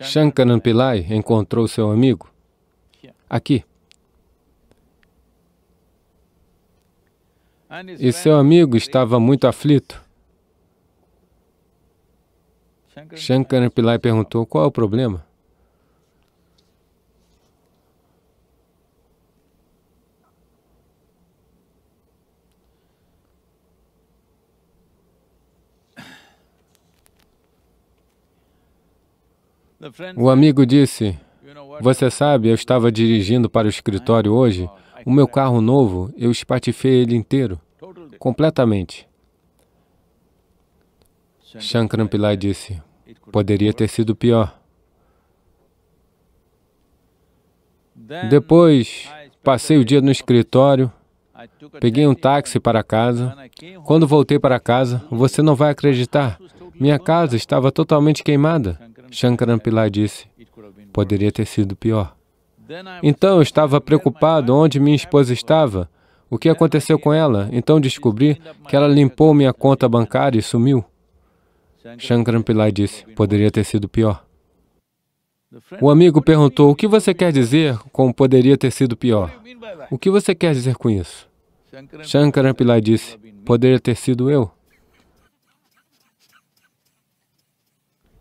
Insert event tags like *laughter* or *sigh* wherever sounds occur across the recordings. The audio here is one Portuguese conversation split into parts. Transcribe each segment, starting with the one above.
Shankaran Pillai encontrou seu amigo aqui. E seu amigo estava muito aflito. Shankaran Pillai perguntou, qual é o problema? O amigo disse: Você sabe, eu estava dirigindo para o escritório hoje. O meu carro novo, eu espatifei ele inteiro, completamente. Shankaran Pillai disse: Poderia ter sido pior. Depois, passei o dia no escritório, peguei um táxi para casa. Quando voltei para casa, você não vai acreditar, minha casa estava totalmente queimada. Shankaran Pillai disse, poderia ter sido pior. Então eu estava preocupado onde minha esposa estava, o que aconteceu com ela. Então descobri que ela limpou minha conta bancária e sumiu. Shankaran Pillai disse, poderia ter sido pior. O amigo perguntou, o que você quer dizer com poderia ter sido pior? O que você quer dizer com isso? Shankaran Pillai disse, poderia ter sido eu.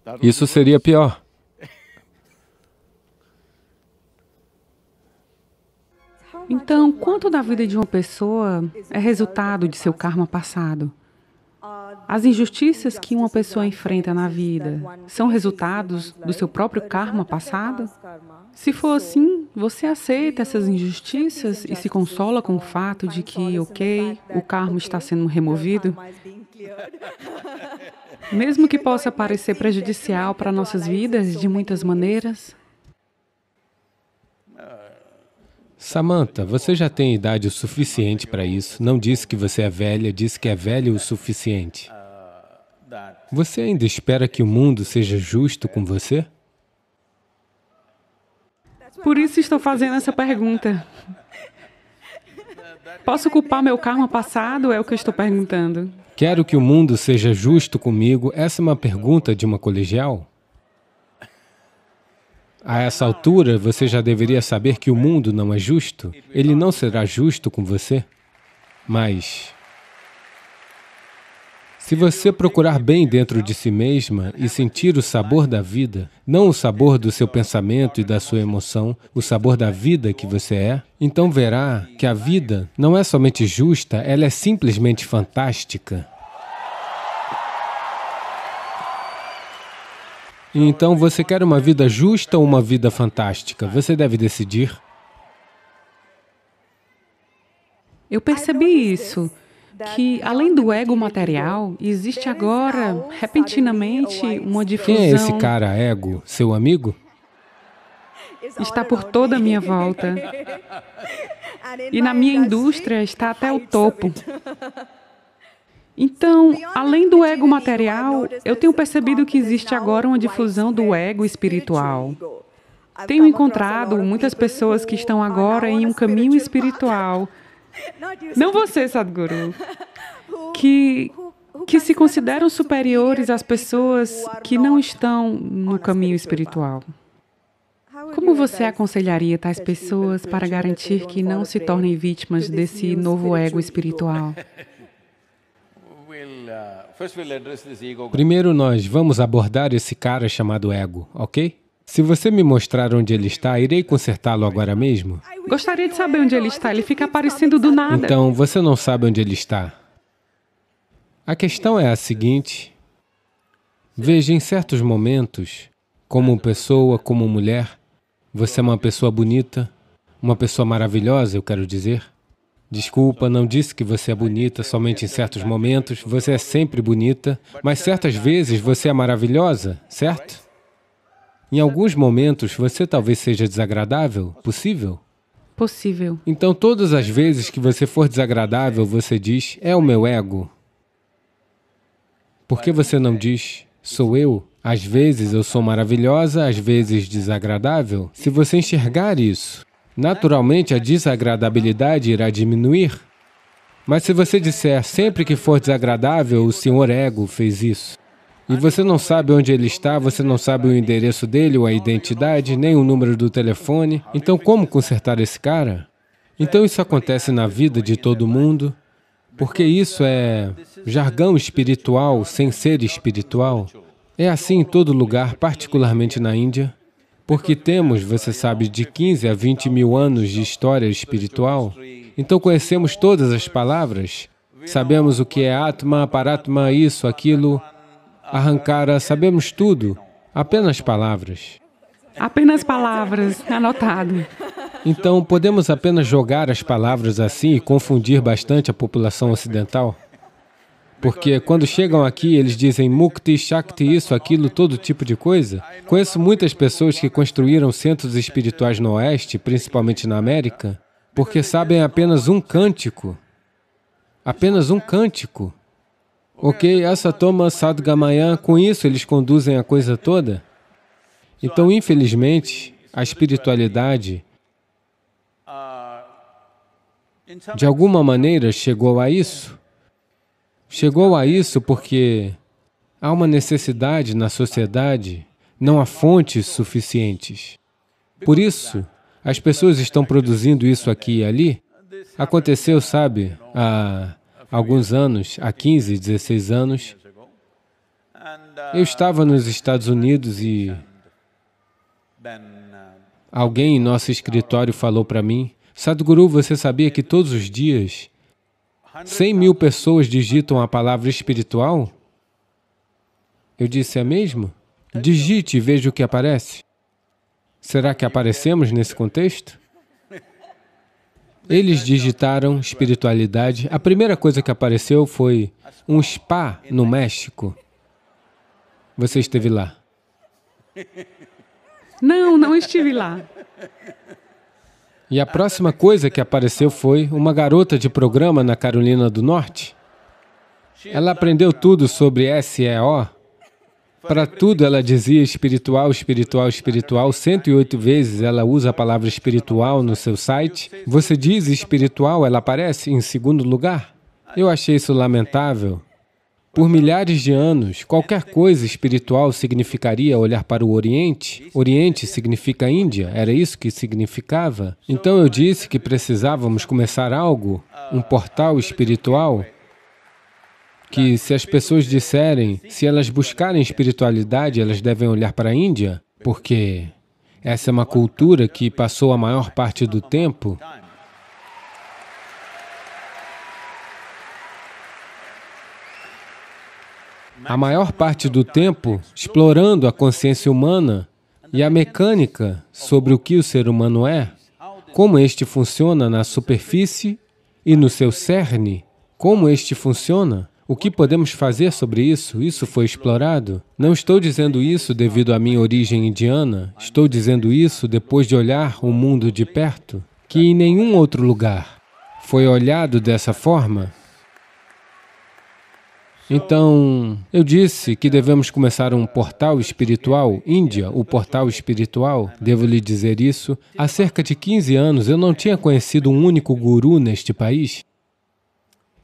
Tá Isso seria pior. Então, quanto da vida de uma pessoa é resultado de seu karma passado? As injustiças que uma pessoa enfrenta na vida são resultados do seu próprio karma passado? Se for assim, você aceita essas injustiças e se consola com o fato de que, ok, o karma está sendo removido? Mesmo que possa parecer prejudicial para nossas vidas de muitas maneiras. Samantha, você já tem idade o suficiente para isso. Não disse que você é velha, disse que é velha o suficiente. Você ainda espera que o mundo seja justo com você? Por isso estou fazendo essa pergunta. Posso culpar meu karma passado? É o que eu estou perguntando. Quero que o mundo seja justo comigo. Essa é uma pergunta de uma colegial? A essa altura, você já deveria saber que o mundo não é justo. Ele não será justo com você. Mas se você procurar bem dentro de si mesma e sentir o sabor da vida, não o sabor do seu pensamento e da sua emoção, o sabor da vida que você é, então verá que a vida não é somente justa, ela é simplesmente fantástica. Então, você quer uma vida justa ou uma vida fantástica? Você deve decidir. Eu percebi isso que, além do ego material, existe agora, repentinamente, uma difusão. Quem é esse cara, ego? Seu amigo? Está por toda a minha volta. E na minha indústria está até o topo. Então, além do ego material, eu tenho percebido que existe agora uma difusão do ego espiritual. Tenho encontrado muitas pessoas que estão agora em um caminho espiritual não assim você, Sadhguru. *laughs* Que, que se consideram superiores às pessoas que não estão no caminho espiritual. Como você aconselharia tais pessoas para garantir que não se tornem vítimas desse novo ego espiritual? *laughs* Uh, Primeiro, nós vamos abordar esse cara chamado ego, ok? Se você me mostrar onde ele está, irei consertá-lo agora mesmo? Gostaria de saber onde ele está. Ele fica aparecendo do nada. Então, você não sabe onde ele está. A questão é a seguinte. Veja, em certos momentos, como pessoa, como mulher, você é uma pessoa bonita, uma pessoa maravilhosa, eu quero dizer. Desculpa, não disse que você é bonita somente em certos momentos. Você é sempre bonita, mas certas vezes você é maravilhosa, certo? Em alguns momentos, você talvez seja desagradável? Possível? Possível. Então, todas as vezes que você for desagradável, você diz, é o meu ego. Por que você não diz, sou eu? Às vezes eu sou maravilhosa, às vezes desagradável. Se você enxergar isso, naturalmente a desagradabilidade irá diminuir. Mas se você disser, sempre que for desagradável, o senhor ego fez isso, e você não sabe onde ele está, você não sabe o endereço dele ou a identidade, nem o número do telefone. Então, como consertar esse cara? Então, isso acontece na vida de todo mundo, porque isso é jargão espiritual sem ser espiritual. É assim em todo lugar, particularmente na Índia, porque temos, você sabe, de 15 a 20 mil anos de história espiritual. Então, conhecemos todas as palavras, sabemos o que é Atma, Paratma, isso, aquilo, Arrancara, sabemos tudo, apenas palavras. Apenas palavras, anotado. Então, podemos apenas jogar as palavras assim e confundir bastante a população ocidental? Porque quando chegam aqui, eles dizem mukti, shakti, isso, aquilo, todo tipo de coisa. Conheço muitas pessoas que construíram centros espirituais no Oeste, principalmente na América, porque sabem apenas um cântico. Apenas um cântico. Ok, essa toma Sadgamaya, com isso eles conduzem a coisa toda? Então, infelizmente, a espiritualidade, de alguma maneira, chegou a isso. Chegou a isso porque há uma necessidade na sociedade, não há fontes suficientes. Por isso, as pessoas estão produzindo isso aqui e ali. Aconteceu, sabe, a alguns anos, há 15, 16 anos, eu estava nos Estados Unidos e alguém em nosso escritório falou para mim, Sadhguru, você sabia que todos os dias 100 mil pessoas digitam a palavra espiritual? Eu disse, é mesmo? Digite e veja o que aparece. Será que aparecemos nesse contexto? Eles digitaram espiritualidade. A primeira coisa que apareceu foi um spa no México. Você esteve lá? Não, não estive lá. E a próxima coisa que apareceu foi uma garota de programa na Carolina do Norte. Ela aprendeu tudo sobre SEO, para tudo ela dizia espiritual, espiritual, espiritual. 108 vezes ela usa a palavra espiritual no seu site. Você diz espiritual, ela aparece em segundo lugar. Eu achei isso lamentável. Por milhares de anos, qualquer coisa espiritual significaria olhar para o Oriente. Oriente significa Índia, era isso que significava. Então eu disse que precisávamos começar algo, um portal espiritual, que se as pessoas disserem, se elas buscarem espiritualidade, elas devem olhar para a Índia, porque essa é uma cultura que passou a maior parte do tempo a maior parte do tempo explorando a consciência humana e a mecânica sobre o que o ser humano é, como este funciona na superfície e no seu cerne, como este funciona. O que podemos fazer sobre isso? Isso foi explorado. Não estou dizendo isso devido à minha origem indiana, estou dizendo isso depois de olhar o mundo de perto, que em nenhum outro lugar foi olhado dessa forma. Então, eu disse que devemos começar um portal espiritual, Índia, o portal espiritual, devo lhe dizer isso. Há cerca de 15 anos eu não tinha conhecido um único guru neste país.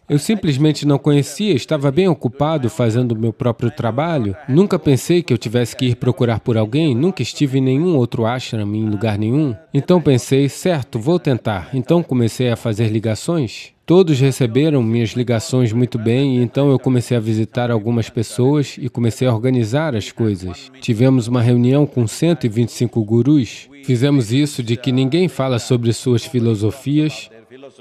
Eu simplesmente não conhecia, estava bem ocupado fazendo o meu próprio trabalho. Nunca pensei que eu tivesse que ir procurar por alguém, nunca estive em nenhum outro ashram, em lugar nenhum. Então pensei, certo, vou tentar. Então comecei a fazer ligações. Todos receberam minhas ligações muito bem, e então eu comecei a visitar algumas pessoas e comecei a organizar as coisas. Tivemos uma reunião com 125 gurus. Fizemos isso de que ninguém fala sobre suas filosofias,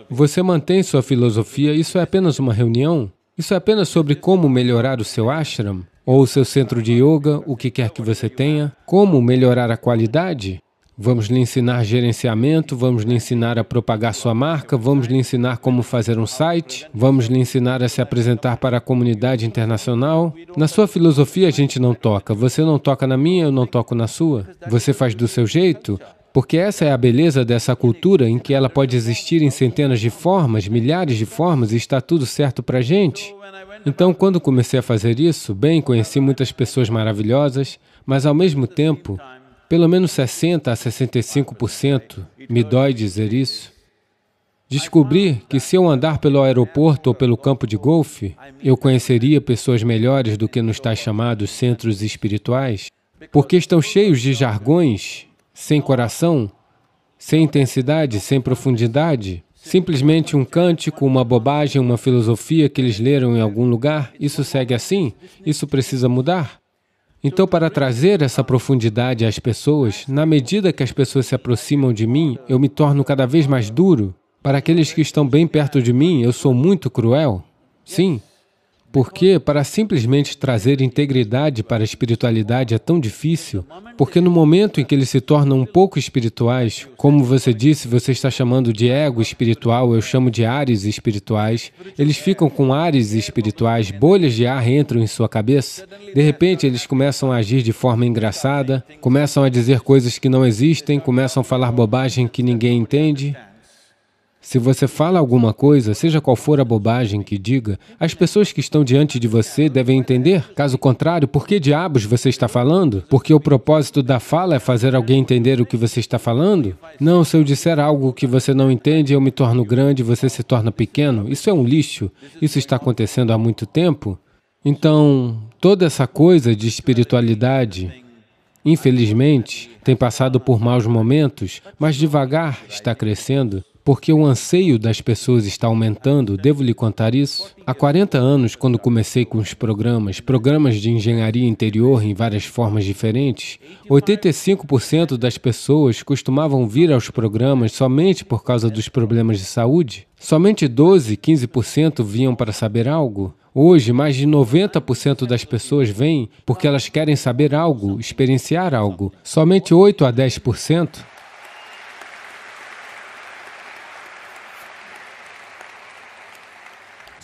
você mantém sua filosofia, isso é apenas uma reunião? Isso é apenas sobre como melhorar o seu ashram? Ou o seu centro de yoga, o que quer que você tenha? Como melhorar a qualidade? Vamos lhe ensinar gerenciamento, vamos lhe ensinar a propagar sua marca, vamos lhe ensinar como fazer um site, vamos lhe ensinar a se apresentar para a comunidade internacional. Na sua filosofia a gente não toca, você não toca na minha, eu não toco na sua. Você faz do seu jeito, porque essa é a beleza dessa cultura em que ela pode existir em centenas de formas, milhares de formas e está tudo certo para a gente. Então, quando comecei a fazer isso, bem, conheci muitas pessoas maravilhosas, mas ao mesmo tempo, pelo menos 60 a 65%, me dói dizer isso, Descobri que se eu andar pelo aeroporto ou pelo campo de golfe, eu conheceria pessoas melhores do que nos tais chamados centros espirituais, porque estão cheios de jargões sem coração, sem intensidade, sem profundidade, simplesmente um cântico, uma bobagem, uma filosofia que eles leram em algum lugar, isso segue assim? Isso precisa mudar? Então, para trazer essa profundidade às pessoas, na medida que as pessoas se aproximam de mim, eu me torno cada vez mais duro. Para aqueles que estão bem perto de mim, eu sou muito cruel. Sim, porque para simplesmente trazer integridade para a espiritualidade é tão difícil? Porque no momento em que eles se tornam um pouco espirituais, como você disse, você está chamando de ego espiritual, eu chamo de ares espirituais, eles ficam com ares espirituais, bolhas de ar entram em sua cabeça. De repente, eles começam a agir de forma engraçada, começam a dizer coisas que não existem, começam a falar bobagem que ninguém entende, se você fala alguma coisa, seja qual for a bobagem que diga, as pessoas que estão diante de você devem entender. Caso contrário, por que diabos você está falando? Porque o propósito da fala é fazer alguém entender o que você está falando? Não, se eu disser algo que você não entende, eu me torno grande, e você se torna pequeno. Isso é um lixo. Isso está acontecendo há muito tempo. Então, toda essa coisa de espiritualidade, infelizmente, tem passado por maus momentos, mas devagar está crescendo porque o anseio das pessoas está aumentando, devo lhe contar isso? Há 40 anos, quando comecei com os programas, programas de engenharia interior em várias formas diferentes, 85% das pessoas costumavam vir aos programas somente por causa dos problemas de saúde. Somente 12, 15% vinham para saber algo. Hoje, mais de 90% das pessoas vêm porque elas querem saber algo, experienciar algo. Somente 8 a 10%.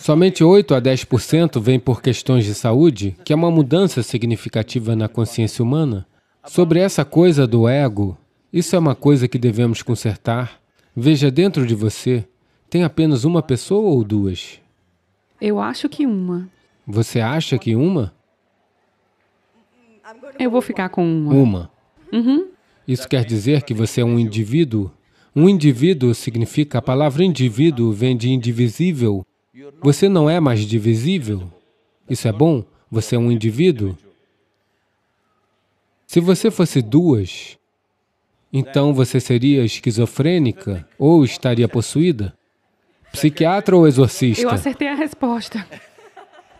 Somente 8 a 10% vem por questões de saúde, que é uma mudança significativa na consciência humana. Sobre essa coisa do ego, isso é uma coisa que devemos consertar. Veja dentro de você, tem apenas uma pessoa ou duas? Eu acho que uma. Você acha que uma? Eu vou ficar com uma. Uma. Uhum. Isso quer dizer que você é um indivíduo? Um indivíduo significa, a palavra indivíduo vem de indivisível, você não é mais divisível. Isso é bom? Você é um indivíduo? Se você fosse duas, então você seria esquizofrênica ou estaria possuída? Psiquiatra ou exorcista? Eu acertei a resposta.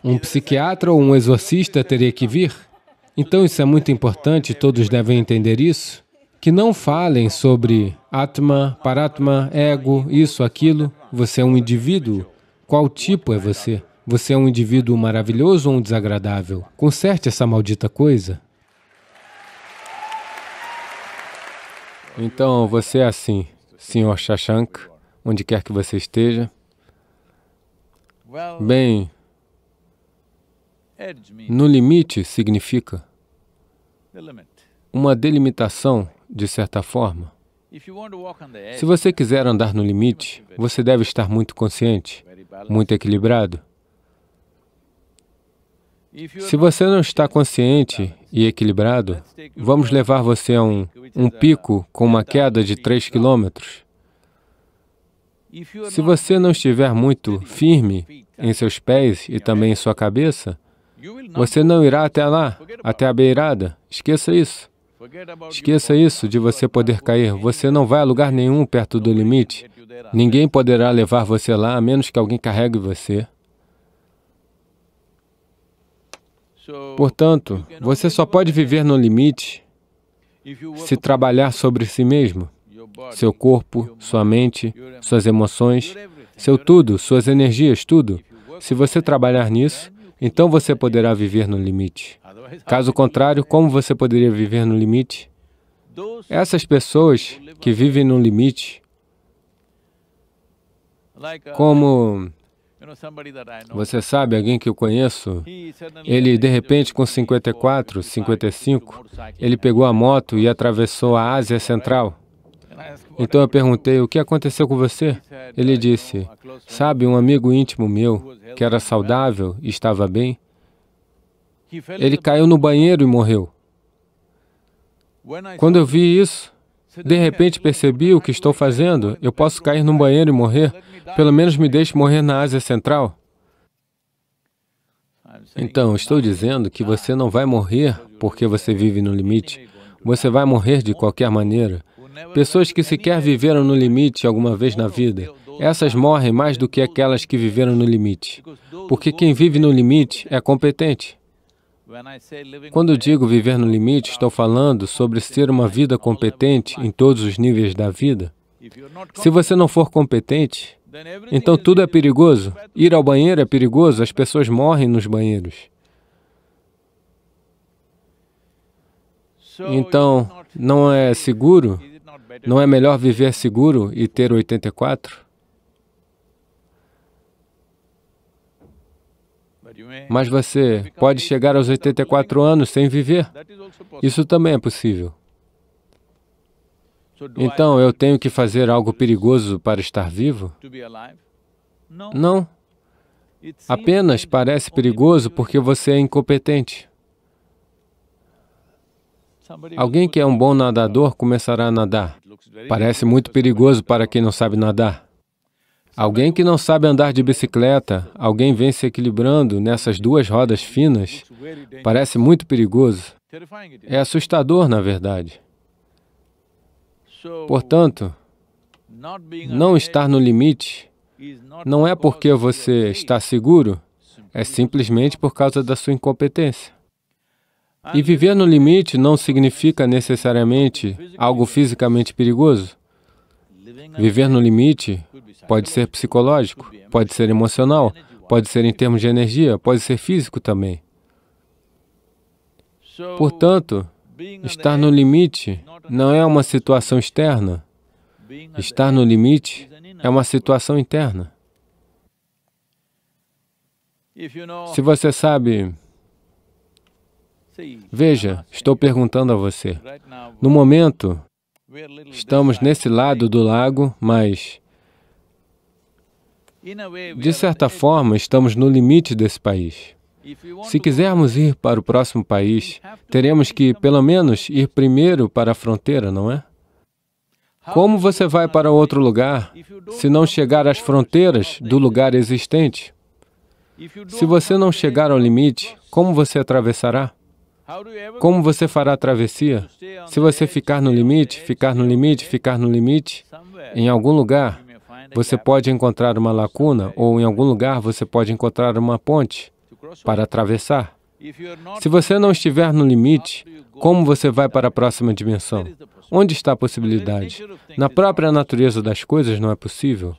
Um psiquiatra ou um exorcista teria que vir? Então isso é muito importante, todos devem entender isso. Que não falem sobre Atma, Paratma, ego, isso, aquilo. Você é um indivíduo. Qual tipo é você? Você é um indivíduo maravilhoso ou um desagradável? Conserte essa maldita coisa. Então, você é assim, Sr. Shashank, onde quer que você esteja. Bem, no limite significa uma delimitação, de certa forma. Se você quiser andar no limite, você deve estar muito consciente, muito equilibrado. Se você não está consciente e equilibrado, vamos levar você a um, um pico com uma queda de 3 quilômetros. Se você não estiver muito firme em seus pés e também em sua cabeça, você não irá até lá, até a beirada. Esqueça isso. Esqueça isso de você poder cair. Você não vai a lugar nenhum perto do limite. Ninguém poderá levar você lá, a menos que alguém carregue você. Portanto, você só pode viver no limite se trabalhar sobre si mesmo, seu corpo, sua mente, suas emoções, seu tudo, suas energias, tudo. Se você trabalhar nisso, então você poderá viver no limite. Caso contrário, como você poderia viver no limite? Essas pessoas que vivem no limite, uh, como você sabe, alguém que eu conheço, ele de repente com 54, 55, ele pegou a moto e atravessou a Ásia Central. Então eu perguntei, o que aconteceu com você? Ele disse, sabe, um amigo íntimo meu, que era saudável e estava bem, ele caiu no banheiro e morreu. Quando eu vi isso, de repente percebi o que estou fazendo. Eu posso cair num banheiro e morrer. Pelo menos me deixe morrer na Ásia Central. Então, estou dizendo que você ah, não vai morrer porque você vive no limite. Você vai morrer de qualquer maneira. Pessoas que sequer viveram no limite alguma vez na vida, essas morrem mais do que aquelas que viveram no limite. Porque quem vive no limite é competente. Quando digo viver no limite, estou falando sobre ser uma vida competente em todos os níveis da vida. Se você não for competente, então tudo é perigoso. Ir ao banheiro é perigoso, as pessoas morrem nos banheiros. Então, não é seguro? Não é melhor viver seguro e ter 84? Mas você pode chegar aos 84 anos sem viver. Isso também é possível. Então, eu tenho que fazer algo perigoso para estar vivo? Não. Apenas parece perigoso porque você é incompetente. Alguém que é um bom nadador começará a nadar. Parece muito perigoso para quem não sabe nadar. Alguém que não sabe andar de bicicleta, alguém vem se equilibrando nessas duas rodas finas, parece muito perigoso. É assustador, na verdade. Portanto, não estar no limite não é porque você está seguro, é simplesmente por causa da sua incompetência. E viver no limite não significa necessariamente algo fisicamente perigoso. Viver no limite Pode ser psicológico, pode ser emocional, pode ser em termos de energia, pode ser físico também. Portanto, estar no limite não é uma situação externa. Estar no limite é uma situação interna. Se você sabe. Veja, estou perguntando a você. No momento, estamos nesse lado do lago, mas de certa forma, estamos no limite desse país. Se quisermos ir para o próximo país, teremos que, pelo menos, ir primeiro para a fronteira, não é? Como você vai para outro lugar se não chegar às fronteiras do lugar existente? Se você não chegar ao limite, como você atravessará? Como você fará a travessia? Se você ficar no limite, ficar no limite, ficar no limite, em algum lugar, você pode encontrar uma lacuna ou em algum lugar você pode encontrar uma ponte para atravessar. Se você não estiver no limite, como você vai para a próxima dimensão? Onde está a possibilidade? Na própria natureza das coisas não é possível.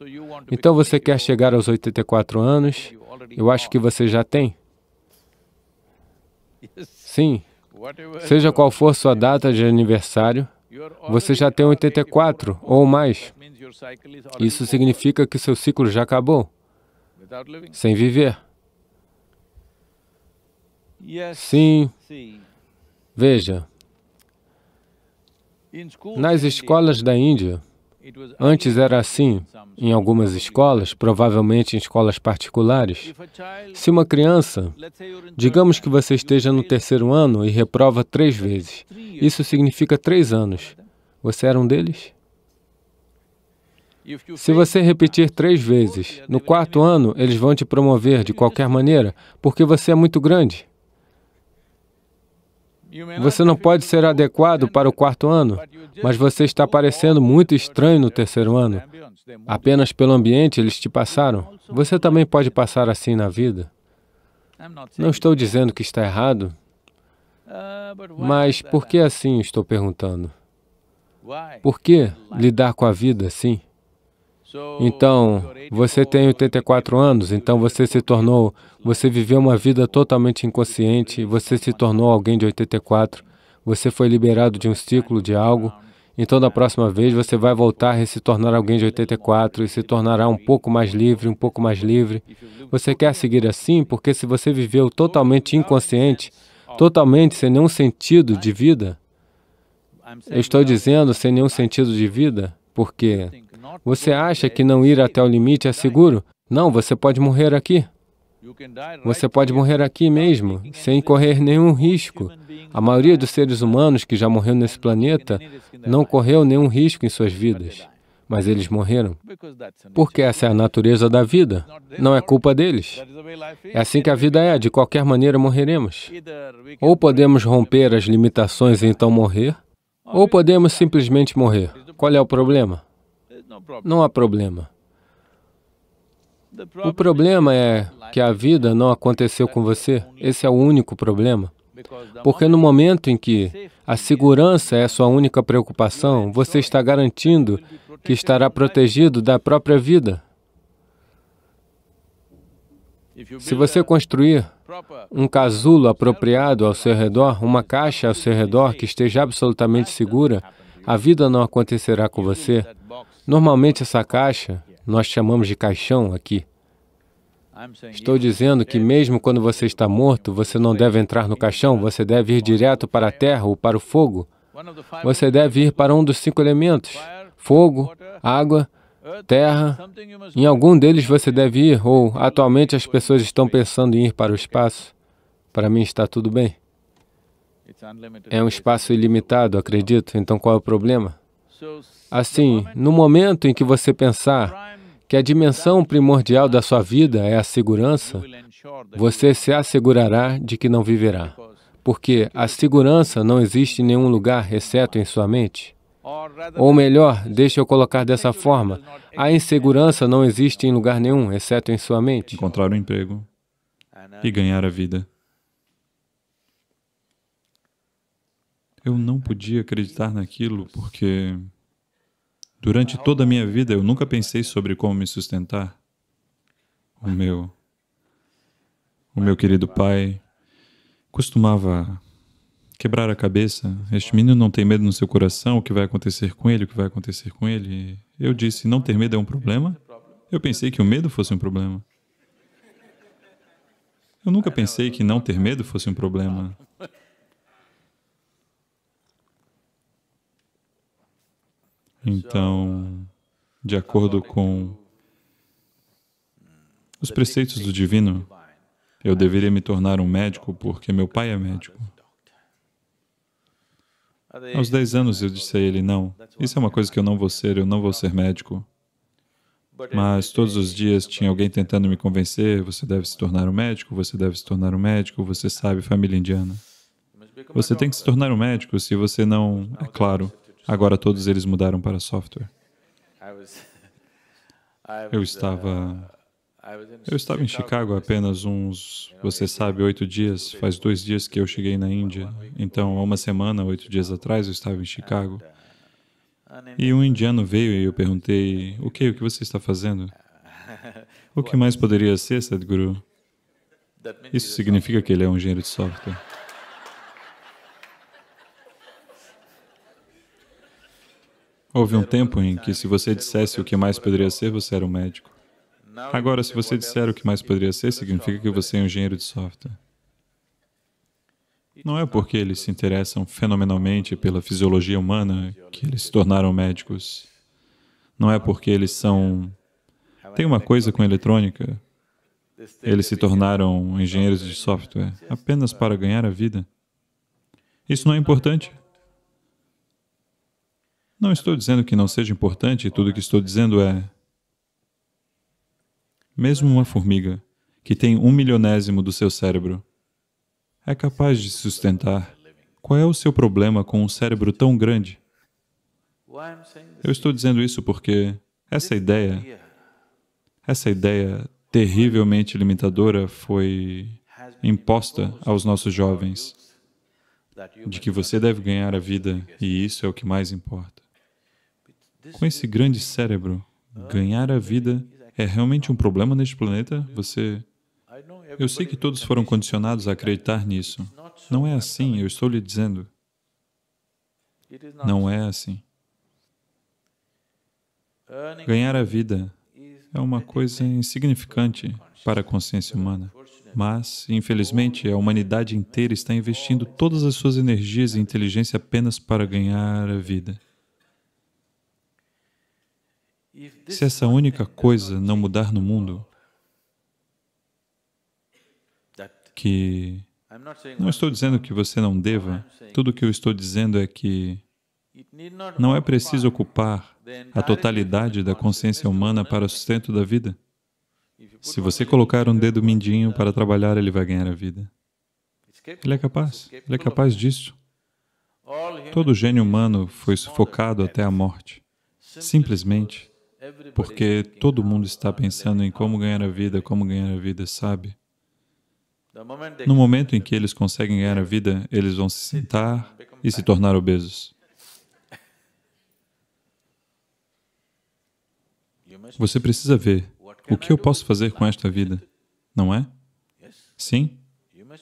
Então você quer chegar aos 84 anos, eu acho que você já tem. Sim, seja qual for sua data de aniversário, você já tem 84 ou mais. Isso significa que seu ciclo já acabou, sem viver. Sim. Veja, nas escolas da Índia, antes era assim, em algumas escolas, provavelmente em escolas particulares, se uma criança, digamos que você esteja no terceiro ano e reprova três vezes, isso significa três anos. Você era um deles? Se você repetir três vezes, no quarto ano eles vão te promover de qualquer maneira, porque você é muito grande. Você não pode ser adequado para o quarto ano, mas você está parecendo muito estranho no terceiro ano. Apenas pelo ambiente eles te passaram. Você também pode passar assim na vida. Não estou dizendo que está errado, mas por que assim estou perguntando? Por que lidar com a vida assim? Então, você tem 84 anos, então você se tornou, você viveu uma vida totalmente inconsciente, você se tornou alguém de 84, você foi liberado de um ciclo de algo, então da próxima vez você vai voltar a se tornar alguém de 84 e se tornará um pouco mais livre, um pouco mais livre. Você quer seguir assim porque se você viveu totalmente inconsciente, totalmente sem nenhum sentido de vida, eu estou dizendo sem nenhum sentido de vida, porque você acha que não ir até o limite é seguro? Não, você pode morrer aqui. Você pode morrer aqui mesmo, sem correr nenhum risco. A maioria dos seres humanos que já morreu nesse planeta não correu nenhum risco em suas vidas, mas eles morreram. Porque essa é a natureza da vida, não é culpa deles. É assim que a vida é, de qualquer maneira morreremos. Ou podemos romper as limitações e então morrer, ou podemos simplesmente morrer. Qual é o problema? não há problema. O problema é que a vida não aconteceu com você. Esse é o único problema. Porque no momento em que a segurança é sua única preocupação, você está garantindo que estará protegido da própria vida. Se você construir um casulo apropriado ao seu redor, uma caixa ao seu redor que esteja absolutamente segura, a vida não acontecerá com você. Normalmente essa caixa nós chamamos de caixão aqui. Estou dizendo que mesmo quando você está morto, você não deve entrar no caixão, você deve ir direto para a terra ou para o fogo. Você deve ir para um dos cinco elementos, fogo, água, terra. Em algum deles você deve ir, ou atualmente as pessoas estão pensando em ir para o espaço. Para mim está tudo bem. É um espaço ilimitado, acredito. Então qual é o problema? Assim, no momento em que você pensar que a dimensão primordial da sua vida é a segurança, você se assegurará de que não viverá. Porque a segurança não existe em nenhum lugar exceto em sua mente. Ou melhor, deixe eu colocar dessa forma, a insegurança não existe em lugar nenhum exceto em sua mente. Encontrar um emprego e ganhar a vida. Eu não podia acreditar naquilo porque durante toda a minha vida eu nunca pensei sobre como me sustentar. O meu, o meu querido pai costumava quebrar a cabeça. Este menino não tem medo no seu coração, o que vai acontecer com ele, o que vai acontecer com ele. Eu disse, não ter medo é um problema? Eu pensei que o medo fosse um problema. Eu nunca pensei que não ter medo fosse um problema. Então, de acordo com os preceitos do divino, eu deveria me tornar um médico porque meu pai é médico. Aos 10 anos eu disse a ele, não, isso é uma coisa que eu não vou ser, eu não vou ser médico. Mas todos os dias tinha alguém tentando me convencer, você deve se tornar um médico, você deve se tornar um médico, você sabe, família indiana. Você tem que se tornar um médico, se você não... É claro, Agora todos eles mudaram para software. Eu estava uh, eu estava em Chicago apenas uns, você sabe, oito dias. Faz dois dias que eu cheguei na Índia. Então, há uma semana, oito dias atrás, eu estava em Chicago. Uh, e um indiano veio e eu perguntei, o que, o que você está fazendo? *laughs* O que mais poderia ser, Sadhguru? Isso significa que ele é um engenheiro de software. Houve um tempo em que, se você dissesse o que mais poderia ser, você era um médico. Agora, se você disser o que mais poderia ser, significa que você é um engenheiro de software. Não é porque eles se interessam fenomenalmente pela fisiologia humana que eles se tornaram médicos. Não é porque eles são... Tem uma coisa com eletrônica. Eles se tornaram engenheiros de software apenas para ganhar a vida. Isso não é importante. Não estou dizendo que não seja importante, tudo o que estou dizendo é... Mesmo uma formiga, que tem um milionésimo do seu cérebro, é capaz de se sustentar. Qual é o seu problema com um cérebro tão grande? Eu estou dizendo isso porque essa ideia, essa ideia terrivelmente limitadora foi imposta aos nossos jovens, de que você deve ganhar a vida e isso é o que mais importa com esse grande cérebro, ganhar a vida é realmente um problema neste planeta? Você. Eu sei que todos foram condicionados a acreditar nisso. Não é assim, eu estou lhe dizendo. Não é assim. Ganhar a vida é uma coisa insignificante para a consciência humana. Mas, infelizmente, a humanidade inteira está investindo todas as suas energias e inteligência apenas para ganhar a vida. Se essa única coisa é não mudar no mundo, que. Não estou dizendo que você não deva, tudo o que eu estou dizendo é que não é preciso ocupar a totalidade da consciência humana para o sustento da vida. Se você colocar um dedo mindinho para trabalhar, ele vai ganhar a vida. Ele é capaz, ele é capaz disso. Todo gênio humano foi sufocado até a morte, simplesmente porque todo mundo está pensando em como ganhar a vida, como ganhar a vida, sabe? No momento em que eles conseguem ganhar a vida, eles vão se sentar e se tornar obesos. É? Você precisa ver o que eu posso fazer com esta vida, não é? Sim.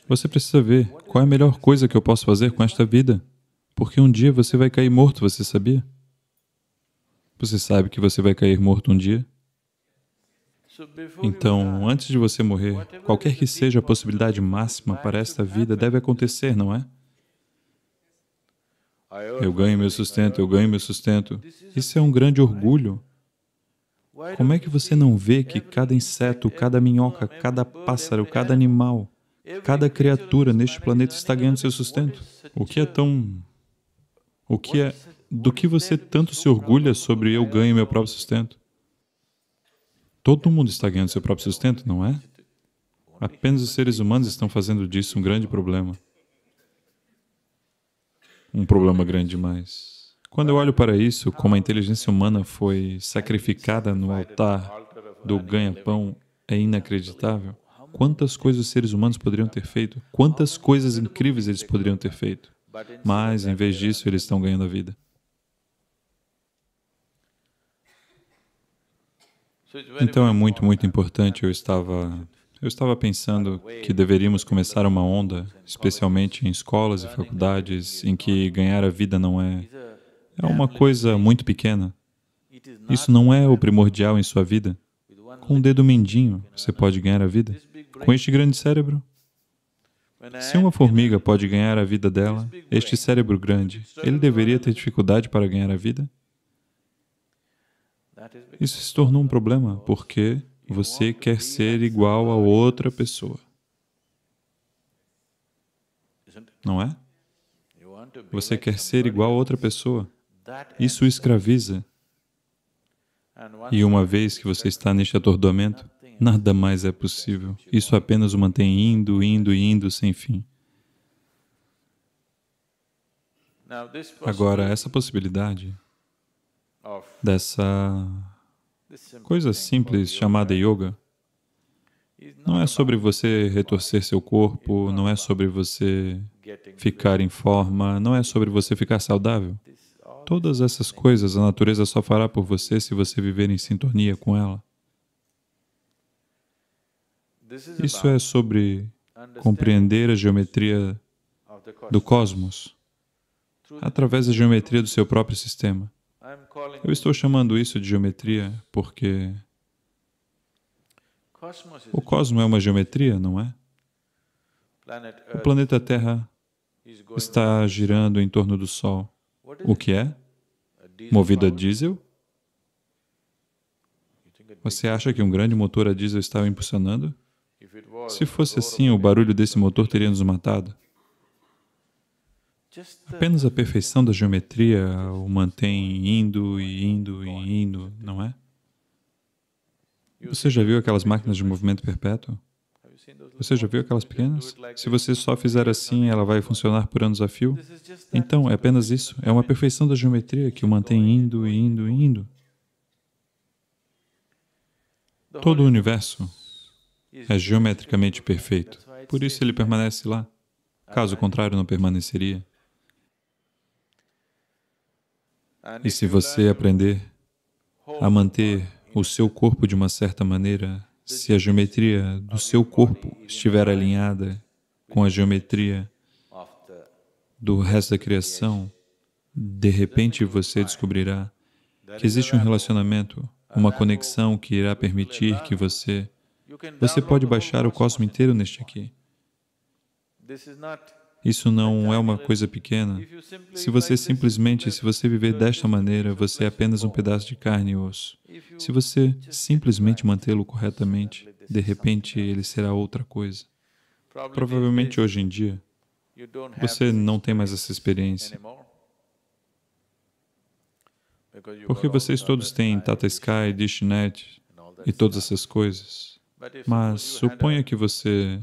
Você precisa ver qual é a melhor coisa que eu posso fazer com esta vida, porque um dia você vai cair morto, você sabia? Você sabe que você vai cair morto um dia? Então, antes de você morrer, qualquer que seja a possibilidade máxima para esta vida deve acontecer, não é? Eu ganho meu sustento, eu ganho meu sustento. Isso é um grande orgulho. Como é que você não vê que cada inseto, cada minhoca, cada pássaro, cada animal, cada criatura neste planeta está ganhando seu sustento? O que é tão. O que é do que você tanto se orgulha sobre eu ganho meu próprio sustento? Todo mundo está ganhando seu próprio sustento, não é? Apenas os seres humanos estão fazendo disso um grande problema. Um problema grande demais. Quando eu olho para isso, como a inteligência humana foi sacrificada no altar do ganha-pão, é inacreditável. Quantas coisas os seres humanos poderiam ter feito? Quantas coisas incríveis eles poderiam ter feito? Mas, em vez disso, eles estão ganhando a vida. Então é muito, muito importante. Eu estava, eu estava pensando que deveríamos começar uma onda, especialmente em escolas e faculdades, em que ganhar a vida não é, é uma coisa muito pequena. Isso não é o primordial em sua vida. Com um dedo mendinho você pode ganhar a vida. Com este grande cérebro, se uma formiga pode ganhar a vida dela, este cérebro grande, ele deveria ter dificuldade para ganhar a vida? Isso se tornou um problema porque você quer ser igual a outra pessoa. Não é? Você quer ser igual a outra pessoa. Isso escraviza. E uma vez que você está neste atordoamento, nada mais é possível. Isso apenas o mantém indo, indo e indo sem fim. Agora, essa possibilidade dessa coisa simples chamada yoga, não é sobre você retorcer seu corpo, não é sobre você ficar em forma, não é sobre você ficar saudável. Todas essas coisas a natureza só fará por você se você viver em sintonia com ela. Isso é sobre compreender a geometria do cosmos através da geometria do seu próprio sistema. Eu estou chamando isso de geometria porque o cosmo é uma geometria, não é? O planeta Terra está girando em torno do Sol. O que é? Movido a diesel? Você acha que um grande motor a diesel estava impulsionando? Se fosse assim, o barulho desse motor teria nos matado. Apenas a perfeição da geometria o mantém indo e indo e indo, não é? Você já viu aquelas máquinas de movimento perpétuo? Você já viu aquelas pequenas? Se você só fizer assim, ela vai funcionar por anos a fio? Então, é apenas isso. É uma perfeição da geometria que o mantém indo e indo e indo. Todo o universo é geometricamente perfeito. Por isso ele permanece lá. Caso contrário, não permaneceria. E se você aprender a manter o seu corpo de uma certa maneira, se a geometria do seu corpo estiver alinhada com a geometria do resto da criação, de repente você descobrirá que existe um relacionamento, uma conexão que irá permitir que você... Você pode baixar o cosmo inteiro neste aqui. Isso não é uma coisa pequena. Se você simplesmente, se você viver desta maneira, você é apenas um pedaço de carne e osso. Se você simplesmente mantê-lo corretamente, de repente ele será outra coisa. Provavelmente hoje em dia, você não tem mais essa experiência. Porque vocês todos têm Tata Sky, DishNet e todas essas coisas. Mas suponha que você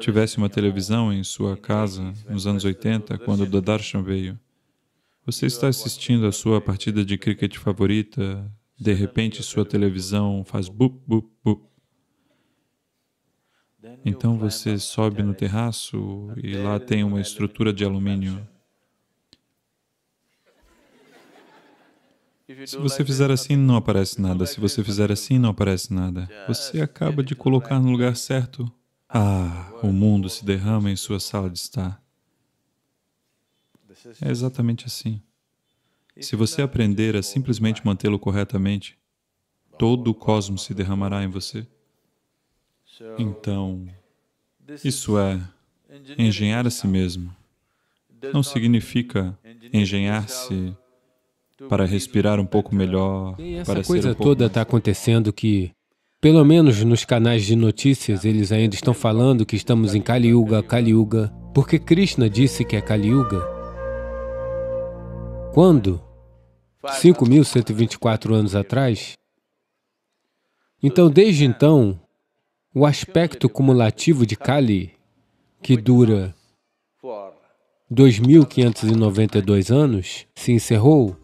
tivesse uma televisão em sua casa nos anos 80, quando o Dodarshan veio. Você está assistindo a sua partida de cricket favorita, de repente sua televisão faz bup, bup, bup. Então você sobe no terraço e lá tem uma estrutura de alumínio. Se você fizer assim, não aparece nada. Se você fizer assim, não aparece nada. Você acaba de colocar no lugar certo ah, o mundo se derrama em sua sala de estar. É exatamente assim. Se você aprender a simplesmente mantê-lo corretamente, todo o cosmos se derramará em você. Então, isso é engenhar a si mesmo. Não significa engenhar-se para respirar um pouco melhor, Bem, essa para coisa um toda está acontecendo que pelo menos nos canais de notícias, eles ainda estão falando que estamos em Kali Yuga, Kali Yuga, porque Krishna disse que é Kali Yuga. Quando? 5.124 anos atrás. Então, desde então, o aspecto cumulativo de Kali, que dura 2.592 anos, se encerrou,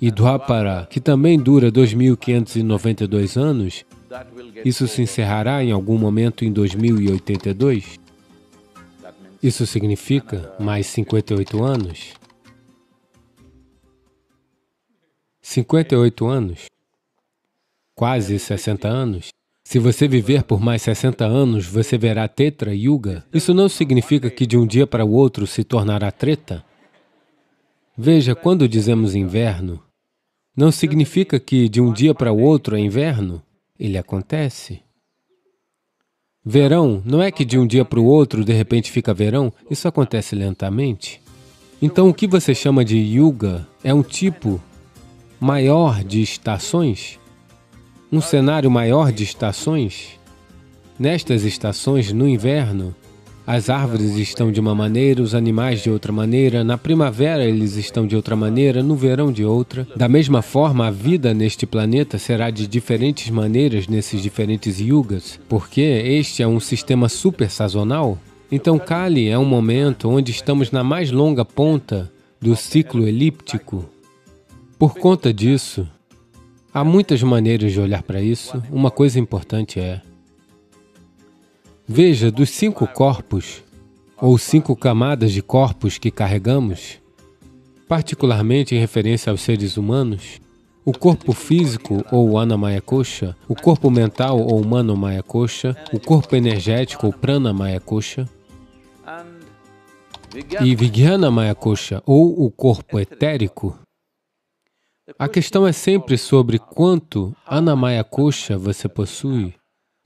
e Dwapara, que também dura 2.592 anos, isso se encerrará em algum momento em 2082? Isso significa mais 58 anos? 58 anos? Quase 60 anos? Se você viver por mais 60 anos, você verá Tetra Yuga. Isso não significa que de um dia para o outro se tornará treta. Veja, quando dizemos inverno, não significa que de um dia para o outro é inverno ele acontece. Verão, não é que de um dia para o outro, de repente fica verão, isso acontece lentamente. Então o que você chama de yuga é um tipo maior de estações, um cenário maior de estações. Nestas estações, no inverno, as árvores estão de uma maneira, os animais de outra maneira, na primavera eles estão de outra maneira, no verão de outra. Da mesma forma, a vida neste planeta será de diferentes maneiras nesses diferentes yugas, porque este é um sistema super sazonal. Então, Kali é um momento onde estamos na mais longa ponta do ciclo elíptico. Por conta disso, há muitas maneiras de olhar para isso. Uma coisa importante é Veja, dos cinco corpos, ou cinco camadas de corpos que carregamos, particularmente em referência aos seres humanos, o corpo físico, ou anamaya kosha, o corpo mental, ou manomaya kosha, o corpo energético, ou pranamaya kosha, e vijnanamaya kosha, ou o corpo etérico, a questão é sempre sobre quanto anamaya kosha você possui.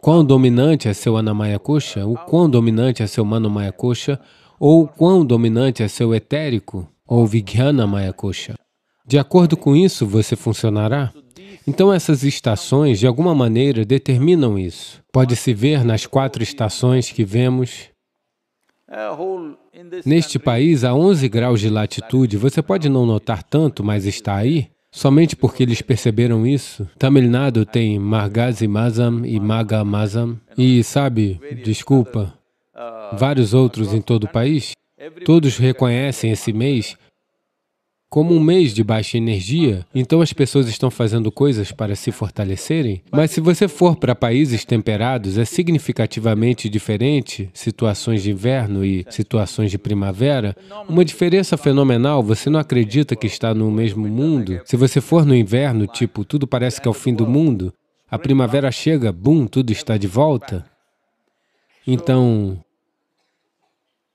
Quão dominante é seu Anamaya Kosha? O quão dominante é seu Manomaya Kosha? Ou quão dominante é seu etérico? Ou Vijnanamaya Kosha? De acordo com isso, você funcionará. Então, essas estações, de alguma maneira, determinam isso. Pode-se ver nas quatro estações que vemos. Neste país, a 11 graus de latitude, você pode não notar tanto, mas está aí. Somente porque eles perceberam isso, Tamil Nadu tem Margazi Mazam e Maga Mazam e, sabe, desculpa, vários outros em todo o país. Todos reconhecem esse mês como um mês de baixa energia, então as pessoas estão fazendo coisas para se fortalecerem? Mas se você for para países temperados, é significativamente diferente situações de inverno e situações de primavera? Uma diferença fenomenal, você não acredita que está no mesmo mundo? Se você for no inverno, tipo, tudo parece que é o fim do mundo, a primavera chega, bum, tudo está de volta? Então,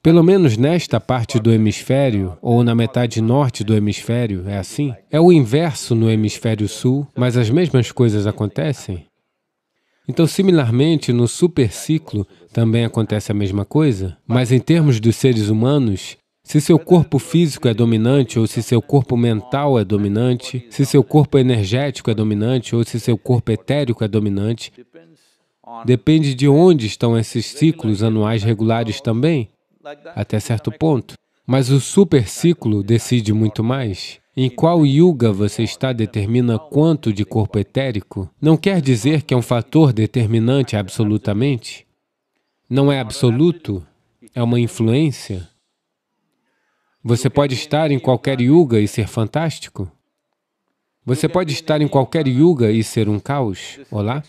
pelo menos nesta parte do hemisfério, ou na metade norte do hemisfério, é assim. É o inverso no hemisfério sul, mas as mesmas coisas acontecem. Então, similarmente, no superciclo também acontece a mesma coisa, mas em termos dos seres humanos, se seu corpo físico é dominante ou se seu corpo mental é dominante, se seu corpo energético é dominante ou se seu corpo etérico é dominante, depende de onde estão esses ciclos anuais regulares também até certo ponto. Mas o super ciclo decide muito mais. Em qual yuga você está determina quanto de corpo etérico. Não quer dizer que é um fator determinante absolutamente. Não é absoluto, é uma influência. Você pode estar em qualquer yuga e ser fantástico. Você pode estar em qualquer yuga e ser um caos. Olá?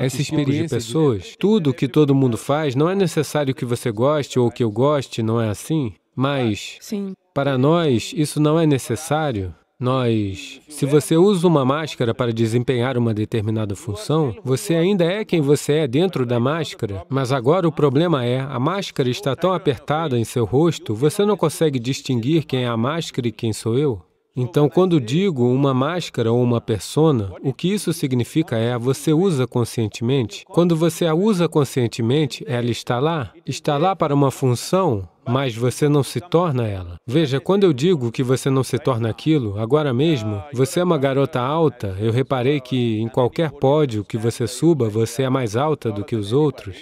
Essa tipo experiência de pessoas, tudo que todo mundo faz, não é necessário que você goste ou que eu goste, não é assim? Mas, Sim. para nós, isso não é necessário. Nós, se você usa uma máscara para desempenhar uma determinada função, você ainda é quem você é dentro da máscara, mas agora o problema é, a máscara está tão apertada em seu rosto, você não consegue distinguir quem é a máscara e quem sou eu. Então, quando digo uma máscara ou uma persona, o que isso significa é você usa conscientemente. Quando você a usa conscientemente, ela está lá. Está lá para uma função, mas você não se torna ela. Veja, quando eu digo que você não se torna aquilo, agora ah, mesmo, então você é uma garota alta, eu reparei que em qualquer pódio que você suba, você é mais alta do que os outros.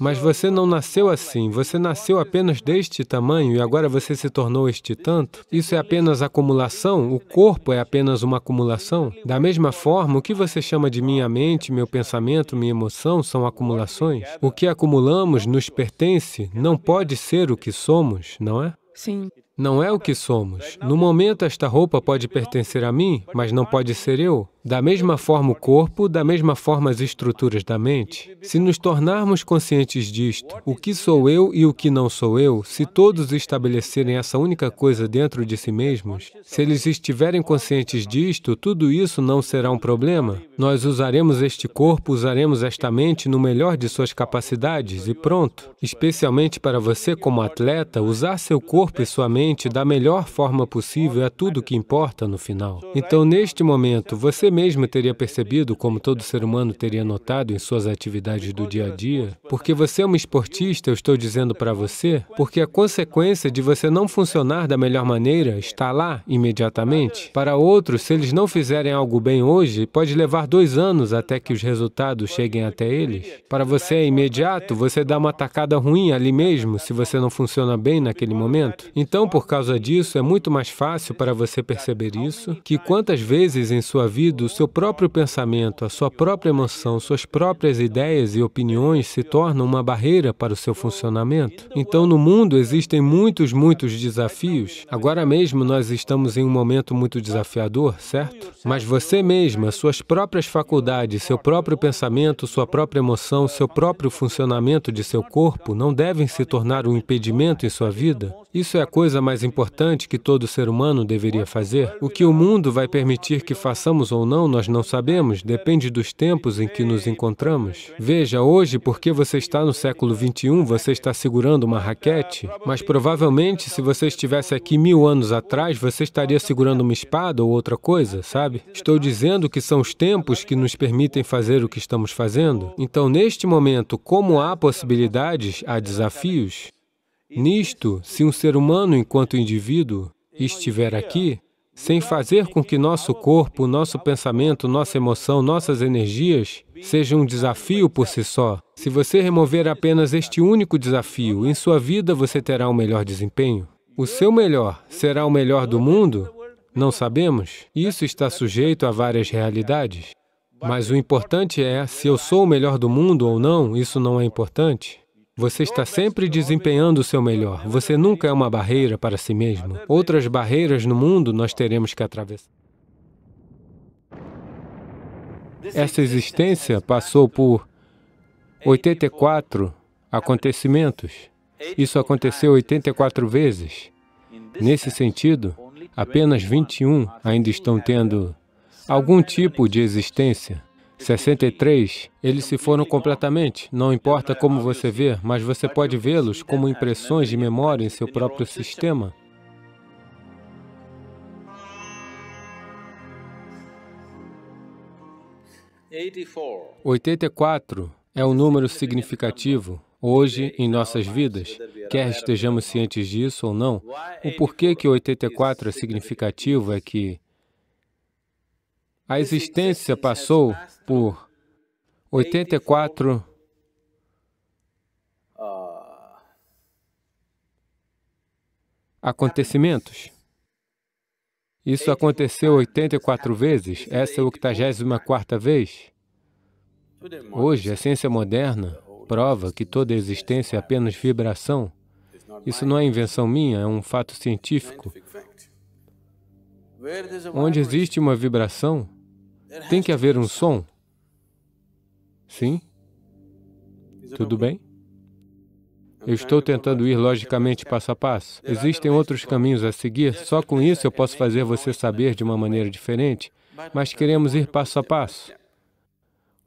Mas você não nasceu assim, você nasceu apenas deste tamanho e agora você se tornou este tanto. Isso é apenas acumulação? O corpo é apenas uma acumulação? Da mesma forma, o que você chama de minha mente, meu pensamento, minha emoção são acumulações. O que acumulamos nos pertence, não pode ser o que somos, não é? Sim não é o que somos. No momento, esta roupa pode pertencer a mim, mas não pode ser eu. Da mesma forma o corpo, da mesma forma as estruturas da mente. Se nos tornarmos conscientes disto, o que sou eu e o que não sou eu, se todos estabelecerem essa única coisa dentro de si mesmos, se eles estiverem conscientes disto, tudo isso não será um problema. Nós usaremos este corpo, usaremos esta mente no melhor de suas capacidades e pronto. Especialmente para você como atleta, usar seu corpo e sua mente da melhor forma possível é tudo o que importa no final. Então, neste momento, você mesmo teria percebido, como todo ser humano teria notado em suas atividades do dia a dia, porque você é um esportista, eu estou dizendo para você, porque a consequência de você não funcionar da melhor maneira está lá imediatamente. Para outros, se eles não fizerem algo bem hoje, pode levar dois anos até que os resultados cheguem até eles. Para você é imediato, você dá uma tacada ruim ali mesmo, se você não funciona bem naquele momento. Então, por por causa disso, é muito mais fácil para você perceber isso que quantas vezes em sua vida o seu próprio pensamento, a sua própria emoção, suas próprias ideias e opiniões se tornam uma barreira para o seu funcionamento. Então, no mundo existem muitos, muitos desafios. Agora mesmo nós estamos em um momento muito desafiador, certo? Mas você mesma, suas próprias faculdades, seu próprio pensamento, sua própria emoção, seu próprio funcionamento de seu corpo não devem se tornar um impedimento em sua vida. Isso é a coisa coisa mais importante que todo ser humano deveria fazer. O que o mundo vai permitir que façamos ou não, nós não sabemos, depende dos tempos em que nos encontramos. Veja, hoje, porque você está no século XXI, você está segurando uma raquete, mas provavelmente se você estivesse aqui mil anos atrás, você estaria segurando uma espada ou outra coisa, sabe? Estou dizendo que são os tempos que nos permitem fazer o que estamos fazendo. Então, neste momento, como há possibilidades, há desafios. Nisto, se um ser humano, enquanto indivíduo, estiver aqui, sem fazer com que nosso corpo, nosso pensamento, nossa emoção, nossas energias sejam um desafio por si só, se você remover apenas este único desafio, em sua vida você terá o um melhor desempenho. O seu melhor será o melhor do mundo? Não sabemos. Isso está sujeito a várias realidades. Mas o importante é, se eu sou o melhor do mundo ou não, isso não é importante. Você está sempre desempenhando o seu melhor. Você nunca é uma barreira para si mesmo. Outras barreiras no mundo nós teremos que atravessar. Essa existência passou por 84 acontecimentos. Isso aconteceu 84 vezes. Nesse sentido, apenas 21 ainda estão tendo algum tipo de existência. 63, eles se foram completamente. Não importa como você vê, mas você pode vê-los como impressões de memória em seu próprio sistema. Oitenta e quatro é um número significativo hoje em nossas vidas, quer estejamos cientes disso ou não. O porquê que 84 é significativo é que a existência passou por 84 acontecimentos. Isso aconteceu 84 vezes, essa é a 84ª vez. Hoje, a ciência moderna prova que toda existência é apenas vibração. Isso não é invenção minha, é um fato científico. Onde existe uma vibração, tem que haver um som. Sim? Tudo bem? Eu estou tentando ir logicamente passo a passo. Existem outros caminhos a seguir, só com isso eu posso fazer você saber de uma maneira diferente, mas queremos ir passo a passo.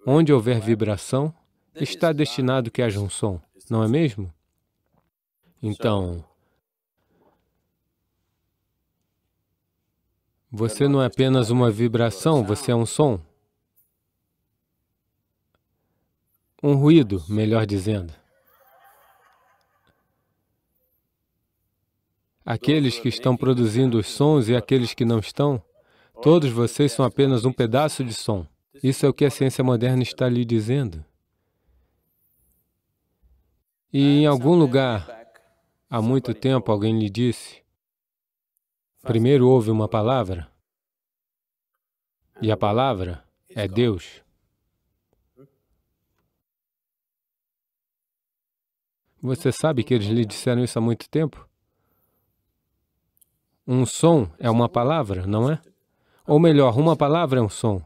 Onde houver vibração, está destinado que haja um som, não é mesmo? Então, Você não é apenas uma vibração, você é um som. Um ruído, melhor dizendo. Aqueles que estão produzindo os sons e aqueles que não estão, todos vocês são apenas um pedaço de som. Isso é o que a ciência moderna está lhe dizendo. E em algum lugar, há muito tempo, alguém lhe disse, Primeiro houve uma palavra, e a palavra é Deus. Você sabe que eles lhe disseram isso há muito tempo? Um som é uma palavra, não é? Ou melhor, uma palavra é um som.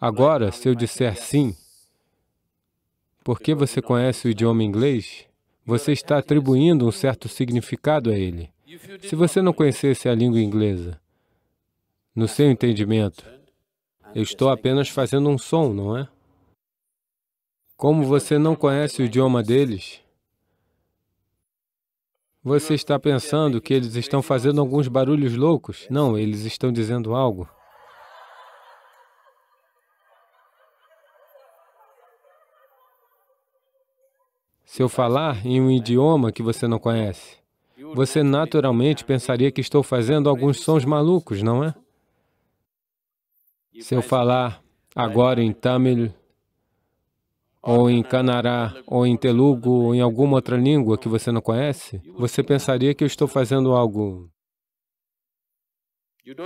Agora, se eu disser sim, porque você conhece o idioma inglês, você está atribuindo um certo significado a ele. Se você não conhecesse a língua inglesa, no seu entendimento, eu estou apenas fazendo um som, não é? Como você não conhece o idioma deles, você está pensando que eles estão fazendo alguns barulhos loucos? Não, eles estão dizendo algo. Se eu falar em um idioma que você não conhece, você naturalmente pensaria que estou fazendo alguns sons malucos, não é? Se eu falar agora em Tamil, ou em Canará, ou em Telugu, ou em alguma outra língua que você não conhece, você pensaria que eu estou fazendo algo...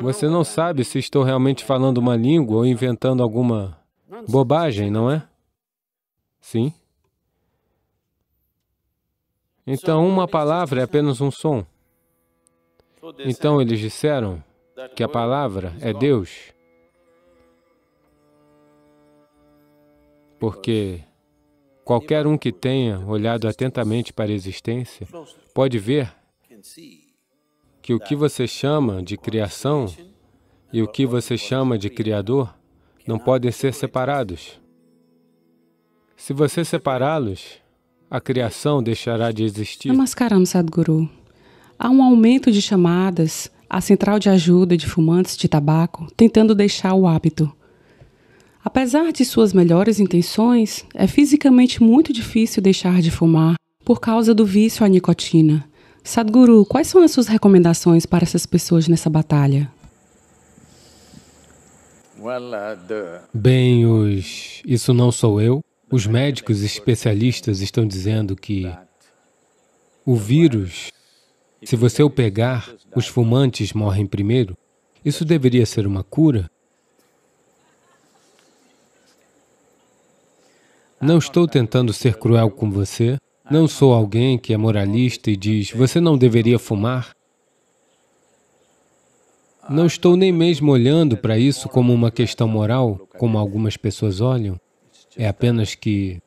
Você não sabe se estou realmente falando uma língua ou inventando alguma bobagem, não é? Sim. Então, uma palavra é apenas um som. Então, eles disseram que a palavra é Deus, porque qualquer um que tenha olhado atentamente para a existência pode ver que o que você chama de criação e o que você chama de Criador não podem ser separados. Se você separá-los, a criação deixará de existir? Namaskaram, Sadhguru. Há um aumento de chamadas à central de ajuda de fumantes de tabaco, tentando deixar o hábito. Apesar de suas melhores intenções, é fisicamente muito difícil deixar de fumar por causa do vício à nicotina. Sadhguru, quais são as suas recomendações para essas pessoas nessa batalha? Uh, Bem, os. Isso não sou eu os médicos especialistas estão dizendo que o vírus, se você o pegar, os fumantes morrem primeiro. Isso deveria ser uma cura? Não estou tentando ser cruel com você. Não sou alguém que é moralista e diz, você não deveria fumar. Não estou nem mesmo olhando para isso como uma questão moral, como algumas pessoas olham é apenas que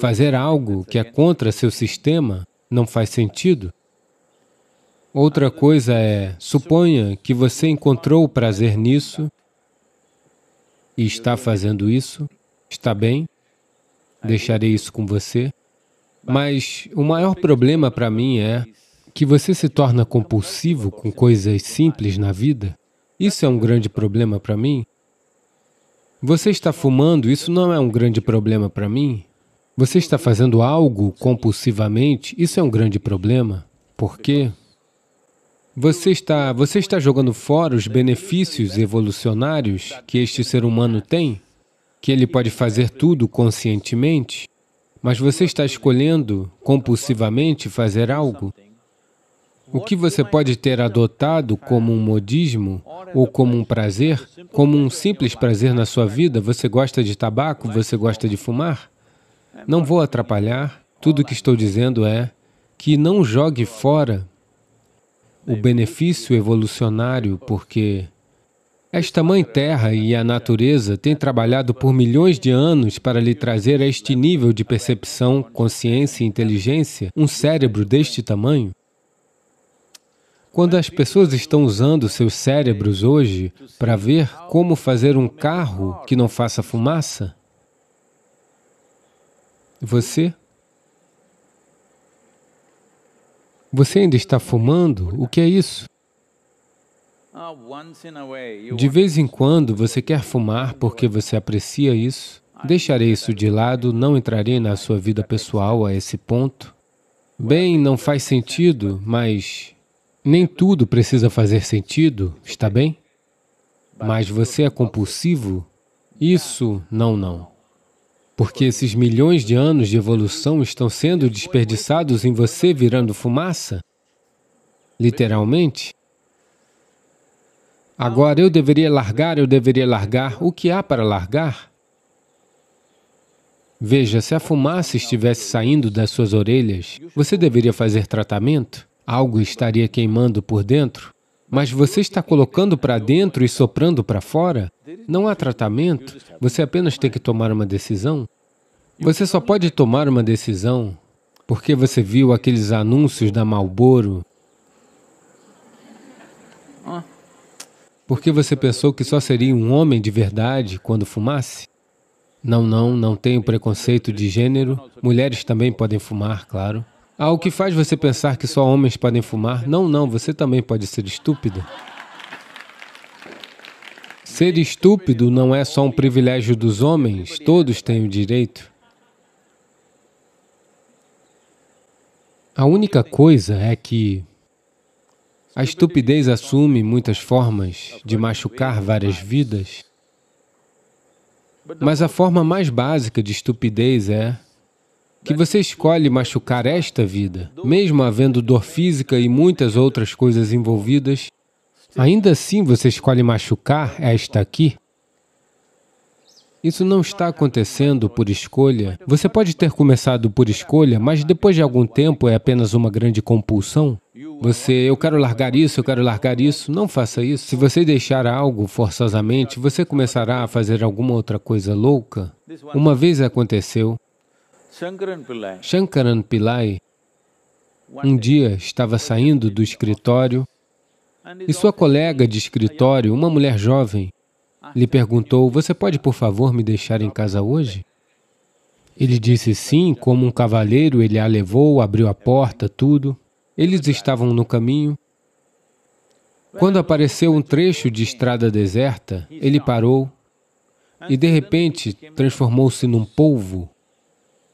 fazer algo que é contra seu sistema não faz sentido. Outra coisa é, suponha que você encontrou o prazer nisso e está fazendo isso, está bem, deixarei isso com você, mas o maior problema para mim é que você se torna compulsivo com coisas simples na vida. Isso é um grande problema para mim, você está fumando, isso não é um grande problema para mim. Você está fazendo algo compulsivamente, isso é um grande problema. Por quê? Você está, você está jogando fora os benefícios evolucionários que este ser humano tem, que ele pode fazer tudo conscientemente, mas você está escolhendo compulsivamente fazer algo o que você pode ter adotado como um modismo ou como um prazer, como um simples prazer na sua vida, você gosta de tabaco, você gosta de fumar? Não vou atrapalhar, tudo o que estou dizendo é que não jogue fora o benefício evolucionário, porque esta Mãe Terra e a natureza têm trabalhado por milhões de anos para lhe trazer a este nível de percepção, consciência e inteligência um cérebro deste tamanho. Quando as pessoas estão usando seus cérebros hoje para ver como fazer um carro que não faça fumaça, você Você ainda está fumando? O que é isso? De vez em quando você quer fumar porque você aprecia isso. Deixarei isso de lado, não entrarei na sua vida pessoal a esse ponto. Bem, não faz sentido, mas nem tudo precisa fazer sentido, está bem? Mas você é compulsivo? Isso, não, não. Porque esses milhões de anos de evolução estão sendo desperdiçados em você virando fumaça? Literalmente? Agora, eu deveria largar, eu deveria largar. O que há para largar? Veja, se a fumaça estivesse saindo das suas orelhas, você deveria fazer tratamento? algo estaria queimando por dentro. Mas você está colocando para dentro e soprando para fora? Não há tratamento, você apenas tem que tomar uma decisão. Você só pode tomar uma decisão porque você viu aqueles anúncios da Marlboro, porque você pensou que só seria um homem de verdade quando fumasse? Não, não, não tenho preconceito de gênero. Mulheres também podem fumar, claro. Ah, o que faz você pensar que só homens podem fumar? Não, não, você também pode ser estúpido. Ser estúpido não é só um privilégio dos homens, todos têm o direito. A única coisa é que a estupidez assume muitas formas de machucar várias vidas, mas a forma mais básica de estupidez é que você escolhe machucar esta vida, mesmo havendo dor física e muitas outras coisas envolvidas, ainda assim você escolhe machucar esta aqui. Isso não está acontecendo por escolha. Você pode ter começado por escolha, mas depois de algum tempo é apenas uma grande compulsão. Você, eu quero largar isso, eu quero largar isso. Não faça isso. Se você deixar algo forçosamente, você começará a fazer alguma outra coisa louca. Uma vez aconteceu, Shankaran Pillai um dia estava saindo do escritório e sua colega de escritório, uma mulher jovem, lhe perguntou: Você pode, por favor, me deixar em casa hoje? Ele disse sim, como um cavalheiro, ele a levou, abriu a porta, tudo. Eles estavam no caminho. Quando apareceu um trecho de estrada deserta, ele parou e, de repente, transformou-se num polvo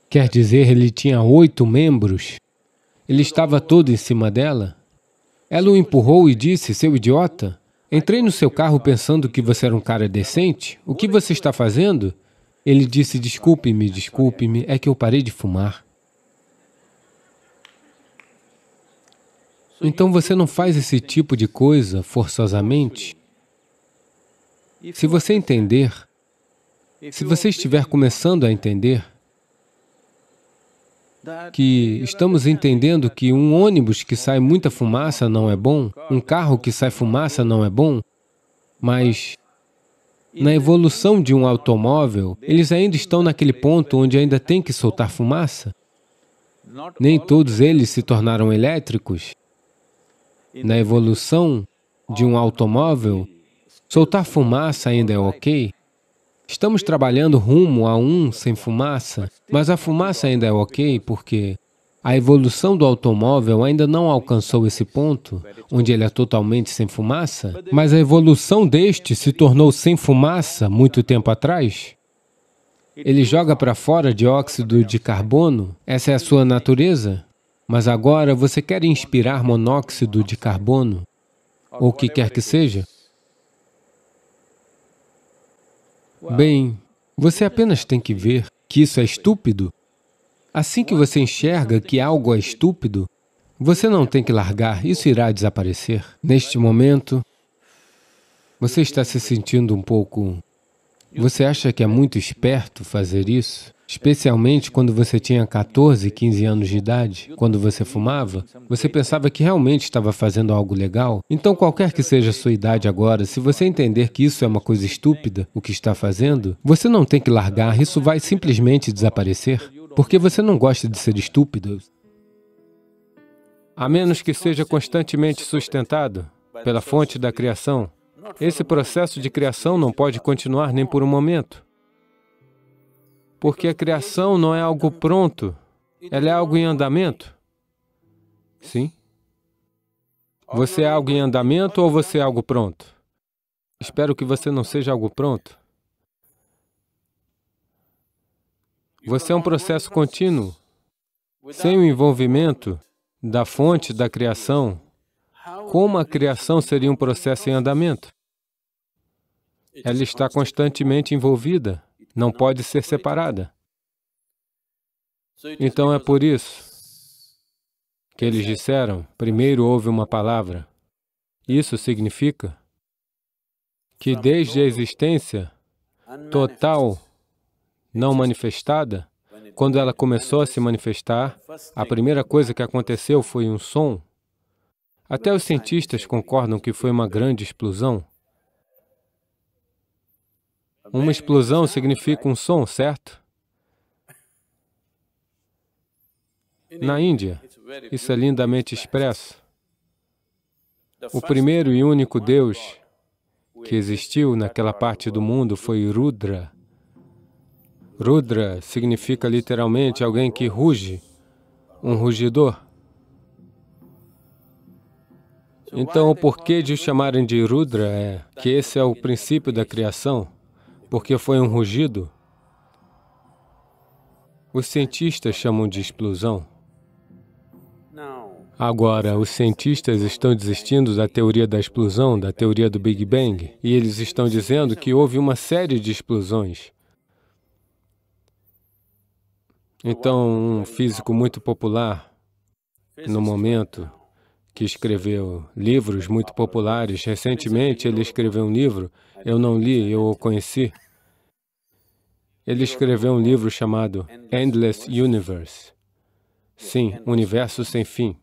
Quer dizer, ele tinha oito membros. Ele estava todo em cima dela. Ela o empurrou e disse: Seu idiota, entrei no seu carro pensando que você era um cara decente. O que você está fazendo? Ele disse: Desculpe-me, desculpe-me, é que eu parei de fumar. Então você não faz esse tipo de coisa forçosamente. Se você entender, se você estiver começando a entender, que estamos entendendo que um ônibus que sai muita fumaça não é bom, um carro que sai fumaça não é bom, mas na evolução de um automóvel, eles ainda estão naquele ponto onde ainda tem que soltar fumaça. Nem todos eles se tornaram elétricos. Na evolução de um automóvel, soltar fumaça ainda é ok, Estamos trabalhando rumo a um sem fumaça, mas a fumaça ainda é ok porque a evolução do automóvel ainda não alcançou esse ponto, onde ele é totalmente sem fumaça, mas a evolução deste se tornou sem fumaça muito tempo atrás. Ele joga para fora dióxido de carbono, essa é a sua natureza, mas agora você quer inspirar monóxido de carbono, ou o que quer que seja, Bem, você apenas tem que ver que isso é estúpido. Assim que você enxerga que algo é estúpido, você não tem que largar, isso irá desaparecer. Neste momento, você está se sentindo um pouco... Você acha que é muito esperto fazer isso? Especialmente quando você tinha 14, 15 anos de idade, quando você fumava, você pensava que realmente estava fazendo algo legal. Então, qualquer que seja a sua idade agora, se você entender que isso é uma coisa estúpida, o que está fazendo, você não tem que largar, isso vai simplesmente desaparecer, porque você não gosta de ser estúpido. A menos que seja constantemente sustentado pela fonte da criação, esse processo de criação não pode continuar nem por um momento porque a criação não é algo pronto, ela é algo em andamento. Sim? Você é algo em andamento ou você é algo pronto? Espero que você não seja algo pronto. Você é um processo contínuo. Sem o envolvimento da fonte da criação, como a criação seria um processo em andamento? Ela está constantemente envolvida não pode ser separada. Então é por isso que eles disseram, primeiro houve uma palavra. Isso significa que desde a existência total não manifestada, quando ela começou a se manifestar, a primeira coisa que aconteceu foi um som. Até os cientistas concordam que foi uma grande explosão. Uma explosão é significa um som, certo? Na Índia, isso é lindamente expresso. O primeiro e único Deus que existiu naquela parte do mundo foi Rudra. Rudra significa literalmente alguém que ruge, um rugidor. Então, o porquê de o chamarem de Rudra é que esse é o princípio da criação porque foi um rugido. Os cientistas chamam de explosão. Agora, os cientistas estão desistindo da teoria da explosão, da teoria do Big Bang, e eles estão dizendo que houve uma série de explosões. Então, um físico muito popular, no momento, que escreveu livros muito populares. Recentemente, ele escreveu um livro, eu não li, eu o conheci. Ele escreveu um livro chamado Endless Universe. Sim, Universo Sem Fim.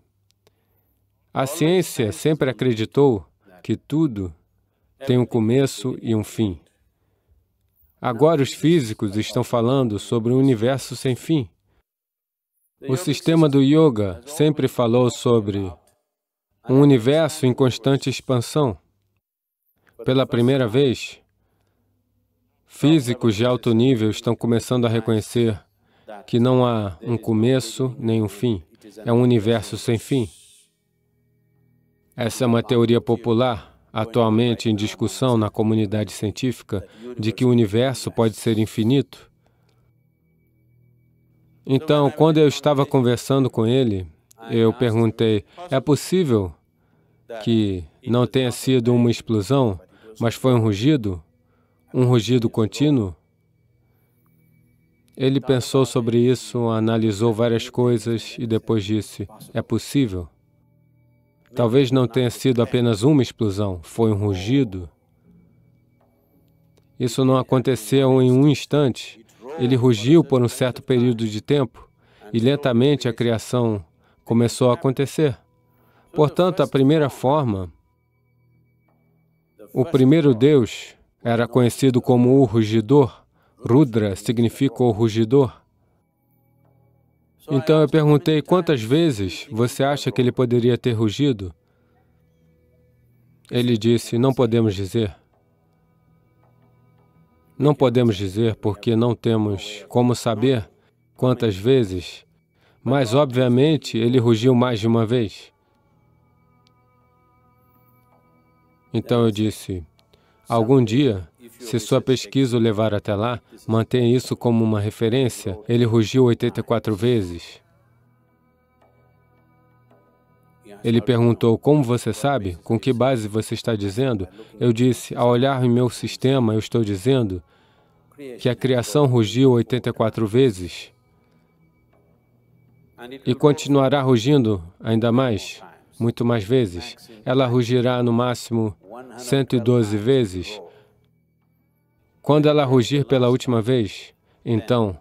A ciência sempre acreditou que tudo tem um começo e um fim. Agora os físicos estão falando sobre um universo sem fim. O sistema do yoga sempre falou sobre um universo em constante expansão. Pela primeira vez, físicos de alto nível estão começando a reconhecer que não há um começo nem um fim. É um universo sem fim. Essa é uma teoria popular, atualmente em discussão na comunidade científica, de que o universo pode ser infinito. Então, quando eu estava conversando com ele, eu perguntei: é possível que não tenha sido uma explosão, mas foi um rugido? Um rugido contínuo? Ele pensou sobre isso, analisou várias coisas e depois disse: é possível. Talvez não tenha sido apenas uma explosão, foi um rugido. Isso não aconteceu em um instante. Ele rugiu por um certo período de tempo e lentamente a criação começou a acontecer. Portanto, a primeira forma, o primeiro Deus era conhecido como o Rugidor. Rudra significa o Rugidor. Então eu perguntei quantas vezes você acha que ele poderia ter rugido? Ele disse, não podemos dizer. Não podemos dizer porque não temos como saber quantas vezes mas, obviamente, ele rugiu mais de uma vez. Então eu disse, algum dia, se sua pesquisa o levar até lá, mantenha isso como uma referência. Ele rugiu 84 vezes. Ele perguntou, como você sabe? Com que base você está dizendo? Eu disse, ao olhar em meu sistema, eu estou dizendo que a criação rugiu 84 vezes e continuará rugindo ainda mais, muito mais vezes. Ela rugirá no máximo 112 vezes. Quando ela rugir pela última vez, então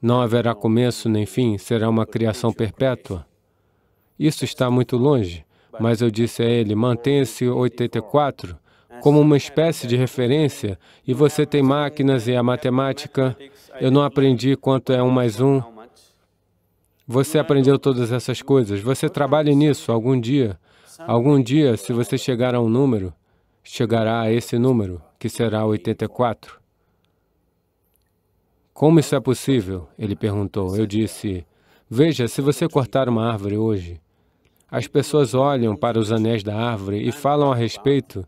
não haverá começo nem fim, será uma criação perpétua. Isso está muito longe, mas eu disse a ele: mantenha-se 84 como uma espécie de referência, e você tem máquinas e a matemática. Eu não aprendi quanto é um mais um, você aprendeu todas essas coisas. Você trabalhe nisso algum dia. Algum dia, se você chegar a um número, chegará a esse número, que será 84. Como isso é possível? Ele perguntou. Eu disse, veja, se você cortar uma árvore hoje, as pessoas olham para os anéis da árvore e falam a respeito.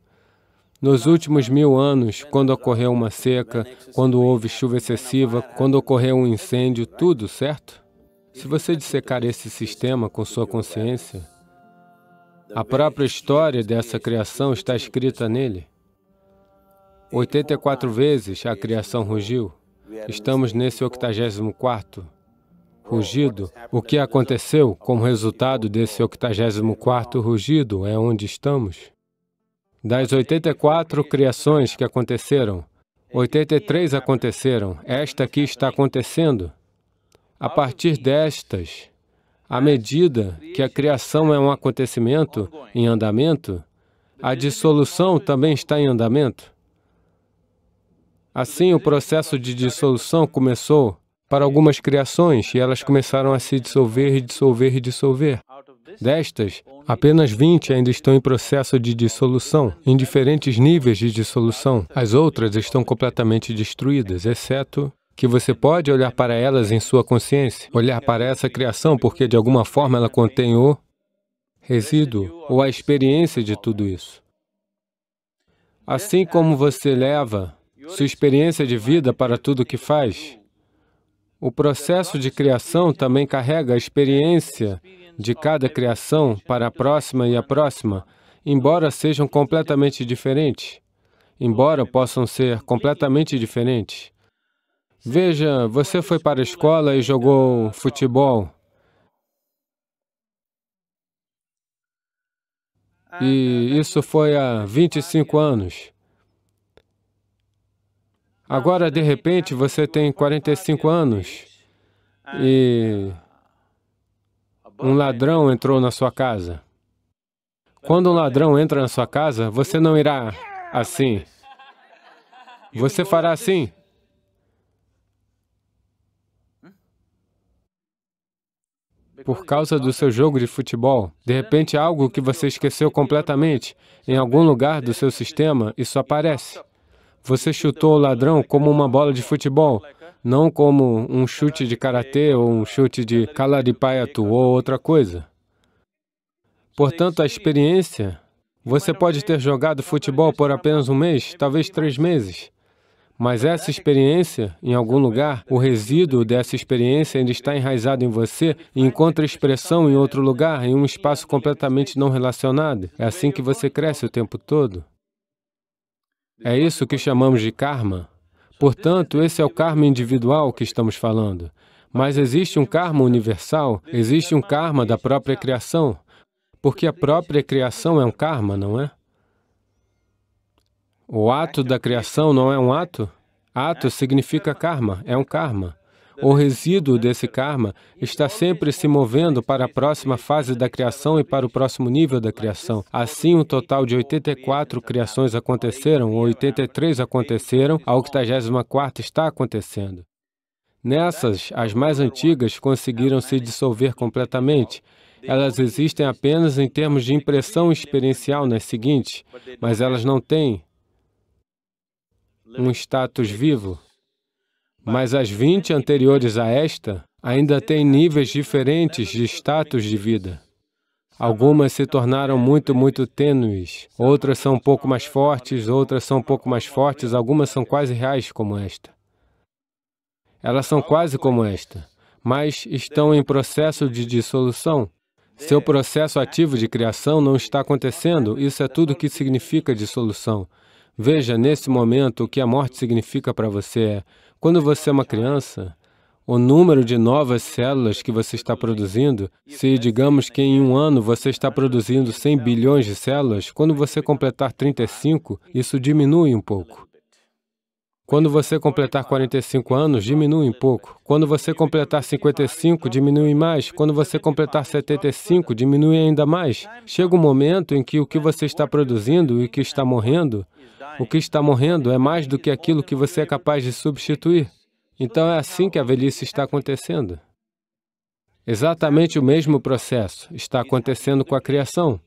Nos últimos mil anos, quando ocorreu uma seca, quando houve chuva excessiva, quando ocorreu um incêndio, tudo, certo? Se você dissecar esse sistema com sua consciência, a própria história dessa criação está escrita nele. 84 vezes a criação rugiu. Estamos nesse 84º rugido. O que aconteceu como resultado desse 84º rugido é onde estamos. Das 84 criações que aconteceram, 83 aconteceram. Esta aqui está acontecendo. A partir destas, à medida que a criação é um acontecimento em andamento, a dissolução também está em andamento. Assim, o processo de dissolução começou para algumas criações e elas começaram a se dissolver e dissolver e dissolver. Destas, apenas 20 ainda estão em processo de dissolução, em diferentes níveis de dissolução. As outras estão completamente destruídas, exceto que você pode olhar para elas em sua consciência, olhar para essa criação, porque de alguma forma ela contém o resíduo ou a experiência de tudo isso. Assim como você leva sua experiência de vida para tudo o que faz, o processo de criação também carrega a experiência de cada criação para a próxima e a próxima, embora sejam completamente diferentes, embora possam ser completamente diferentes. Veja, você foi para a escola e jogou futebol. E isso foi há 25 anos. Agora, de repente, você tem 45 anos e um ladrão entrou na sua casa. Quando um ladrão entra na sua casa, você não irá assim. Você fará assim. por causa do seu jogo de futebol. De repente, é algo que você esqueceu completamente em algum lugar do seu sistema, isso aparece. Você chutou o ladrão como uma bola de futebol, não como um chute de karatê ou um chute de calaripaiatu ou outra coisa. Portanto, a experiência, você pode ter jogado futebol por apenas um mês, talvez três meses, mas essa experiência, em algum lugar, o resíduo dessa experiência ainda está enraizado em você e encontra expressão em outro lugar, em um espaço completamente não relacionado. É assim que você cresce o tempo todo. É isso que chamamos de karma. Portanto, esse é o karma individual que estamos falando. Mas existe um karma universal, existe um karma da própria criação, porque a própria criação é um karma, não é? O ato da criação não é um ato? Ato significa karma, é um karma. O resíduo desse karma está sempre se movendo para a próxima fase da criação e para o próximo nível da criação. Assim, um total de 84 criações aconteceram, 83 aconteceram, a 84 está acontecendo. Nessas, as mais antigas conseguiram se dissolver completamente. Elas existem apenas em termos de impressão experiencial nas seguintes, mas elas não têm um status vivo, mas as 20 anteriores a esta ainda têm níveis diferentes de status de vida. Algumas se tornaram muito, muito tênues, outras são um pouco mais fortes, outras são um pouco mais fortes, algumas são quase reais como esta. Elas são quase como esta, mas estão em processo de dissolução. Seu processo ativo de criação não está acontecendo, isso é tudo o que significa dissolução. Veja nesse momento o que a morte significa para você. É, quando você é uma criança, o número de novas células que você está produzindo, se digamos que em um ano você está produzindo 100 bilhões de células, quando você completar 35, isso diminui um pouco. Quando você completar 45 anos, diminui um pouco. Quando você completar 55, diminui mais. Quando você completar 75, diminui ainda mais. Chega um momento em que o que você está produzindo e o que está morrendo, o que está morrendo é mais do que aquilo que você é capaz de substituir. Então é assim que a velhice está acontecendo. Exatamente o mesmo processo está acontecendo com a criação.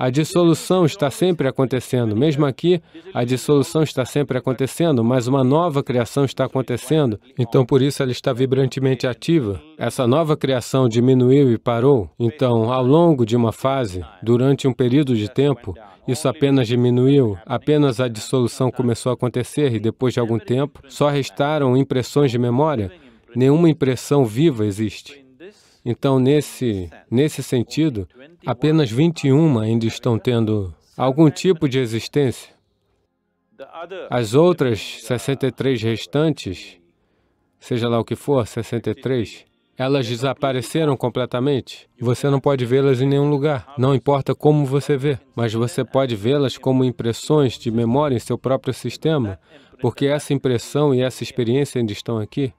A dissolução está sempre acontecendo. Mesmo aqui, a dissolução está sempre acontecendo, mas uma nova criação está acontecendo. Então, por isso, ela está vibrantemente ativa. Essa nova criação diminuiu e parou. Então, ao longo de uma fase, durante um período de tempo, isso apenas diminuiu, apenas a dissolução começou a acontecer e depois de algum tempo, só restaram impressões de memória. Nenhuma impressão viva existe. Então, nesse, nesse sentido, apenas 21 ainda estão tendo algum tipo de existência. As outras 63 restantes, seja lá o que for, 63, elas desapareceram completamente. Você não pode vê-las em nenhum lugar, não importa como você vê, mas você pode vê-las como impressões de memória em seu próprio sistema, porque essa impressão e essa experiência ainda estão aqui.